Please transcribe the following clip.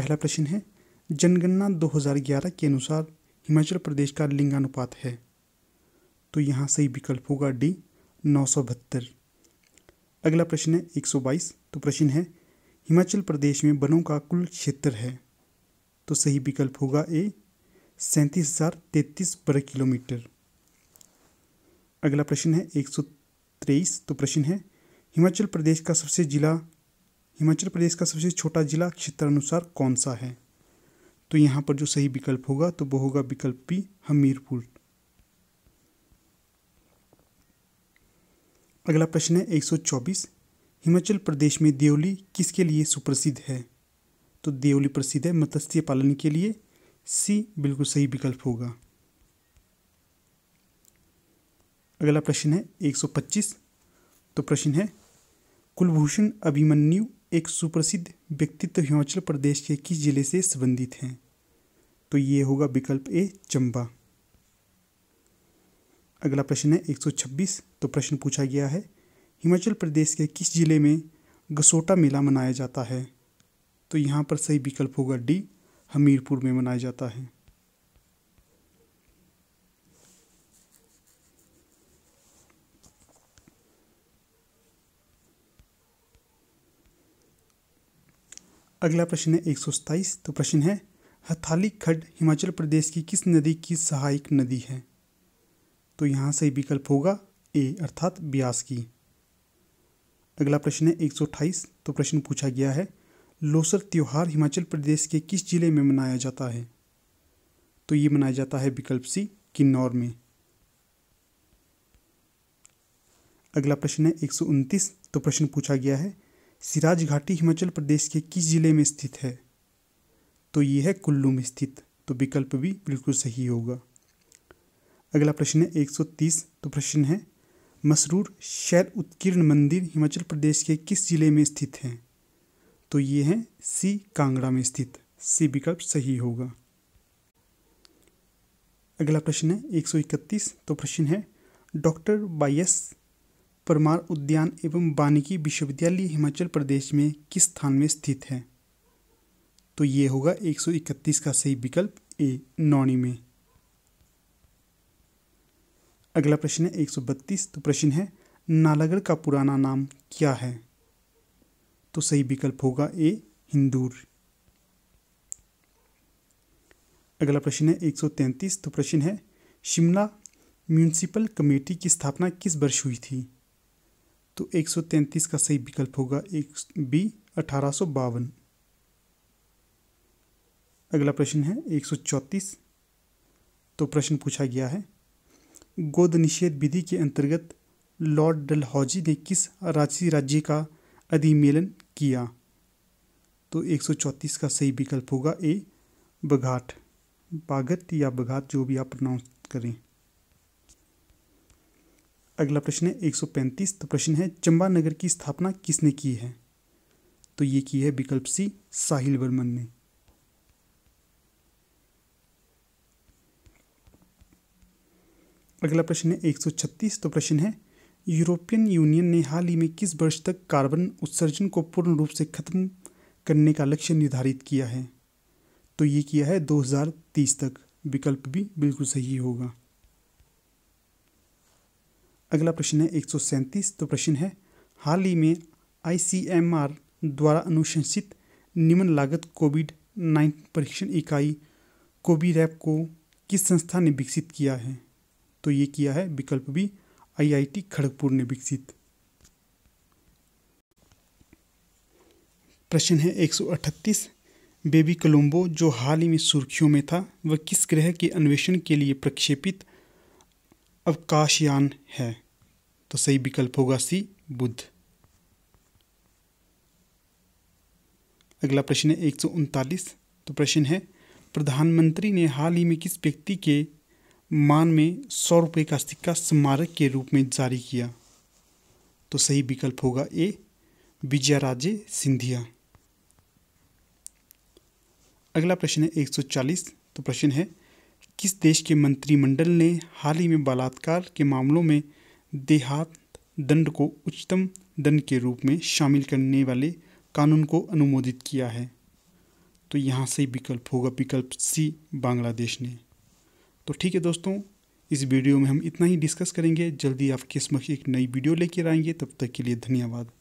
पहला प्रश्न है जनगणना 2011 के अनुसार हिमाचल प्रदेश का लिंगानुपात है तो यहाँ सही विकल्प होगा डी नौ अगला प्रश्न है 122 तो प्रश्न है हिमाचल प्रदेश में वनों का कुल क्षेत्र है तो सही विकल्प होगा ए सैंतीस हज़ार तैतीस वर्ग किलोमीटर अगला प्रश्न है एक सौ तेईस तो प्रश्न है हिमाचल प्रदेश का सबसे ज़िला हिमाचल प्रदेश का सबसे छोटा जिला क्षेत्रानुसार कौन सा है तो यहाँ पर जो सही विकल्प होगा तो वो होगा विकल्प बी हमीरपुर अगला प्रश्न है 124 हिमाचल प्रदेश में देवली किसके लिए सुप्रसिद्ध है तो देवली प्रसिद्ध है मत्स्य पालन के लिए सी बिल्कुल सही विकल्प होगा अगला प्रश्न है 125 तो प्रश्न है कुलभूषण अभिमन्यु एक सुप्रसिद्ध व्यक्तित्व हिमाचल प्रदेश के किस ज़िले से संबंधित हैं तो ये होगा विकल्प ए चंबा अगला प्रश्न है 126 तो प्रश्न पूछा गया है हिमाचल प्रदेश के किस ज़िले में गसोटा मेला मनाया जाता है तो यहाँ पर सही विकल्प होगा डी हमीरपुर में मनाया जाता है अगला प्रश्न है एक सौ सताईस तो प्रश्न है हथाली खड्ड हिमाचल प्रदेश की किस नदी की सहायक नदी है तो यहाँ सही विकल्प होगा ए अर्थात ब्यास की अगला प्रश्न है एक सौ तो प्रश्न पूछा गया है लोसर त्यौहार हिमाचल प्रदेश के किस जिले में मनाया जाता है तो ये मनाया जाता है विकल्प सी किन्नौर में अगला प्रश्न है एक सौ तो प्रश्न पूछा गया है सिराज घाटी हिमाचल प्रदेश के किस ज़िले में स्थित है तो ये है कुल्लू में स्थित तो विकल्प भी बिल्कुल सही होगा अगला प्रश्न है 130 तो प्रश्न है मसरूर शैल उत्कीर्ण मंदिर हिमाचल प्रदेश के किस ज़िले में स्थित है तो ये है सी कांगड़ा में स्थित सी विकल्प सही होगा अगला प्रश्न है 131 तो प्रश्न है डॉक्टर वाई एस परमार उद्यान एवं वानिकी विश्वविद्यालय हिमाचल प्रदेश में किस स्थान में स्थित है तो ये होगा 131 का सही विकल्प ए नौनी में अगला प्रश्न है 132 तो प्रश्न है नालागढ़ का पुराना नाम क्या है तो सही विकल्प होगा ए हिंदूर अगला प्रश्न है 133 तो प्रश्न है शिमला म्यूनिसिपल कमेटी की स्थापना किस वर्ष हुई थी तो 133 का सही विकल्प होगा एक बी अठारह अगला प्रश्न है 134 तो प्रश्न पूछा गया है गोद निषेध विधि के अंतर्गत लॉर्ड डलहौजी ने किस रांची राज्य का अधिमेलन किया तो 134 का सही विकल्प होगा ए बघाट बागत या बघाट जो भी आप प्रोनाउंस करें अगला प्रश्न है 135 तो प्रश्न है चंबा नगर की स्थापना किसने की है तो ये की है विकल्प सी साहिल वर्मन ने अगला प्रश्न है 136 तो प्रश्न है यूरोपियन यूनियन ने हाल ही में किस वर्ष तक कार्बन उत्सर्जन को पूर्ण रूप से खत्म करने का लक्ष्य निर्धारित किया है तो ये किया है 2030 तक विकल्प भी बिल्कुल सही होगा अगला प्रश्न है एक तो प्रश्न है हाल ही में आर द्वारा अनुशंसित निम्न लागत कोविड नाइन्टीन परीक्षण इकाई कोबी रैप को किस संस्था ने विकसित किया है तो ये किया है विकल्प आई आईआईटी खड़गपुर ने विकसित प्रश्न है 138 बेबी कोलंबो जो हाल ही में सुर्खियों में था वह किस ग्रह के अन्वेषण के लिए प्रक्षेपित अवकाशयान है तो सही विकल्प होगा सी बुध अगला प्रश्न है एक सौ उनतालीस तो प्रश्न है प्रधानमंत्री ने हाल ही में किस व्यक्ति के मान में सौ रुपये का सिक्का स्मारक के रूप में जारी किया तो सही विकल्प होगा ए राजे सिंधिया अगला प्रश्न है 140 तो प्रश्न है किस देश के मंत्रिमंडल ने हाल ही में बलात्कार के मामलों में देहात दंड को उच्चतम दंड के रूप में शामिल करने वाले कानून को अनुमोदित किया है तो यहाँ से विकल्प होगा विकल्प सी बांग्लादेश ने तो ठीक है दोस्तों इस वीडियो में हम इतना ही डिस्कस करेंगे जल्दी आपके समक्ष एक नई वीडियो लेकर आएंगे तब तक के लिए धन्यवाद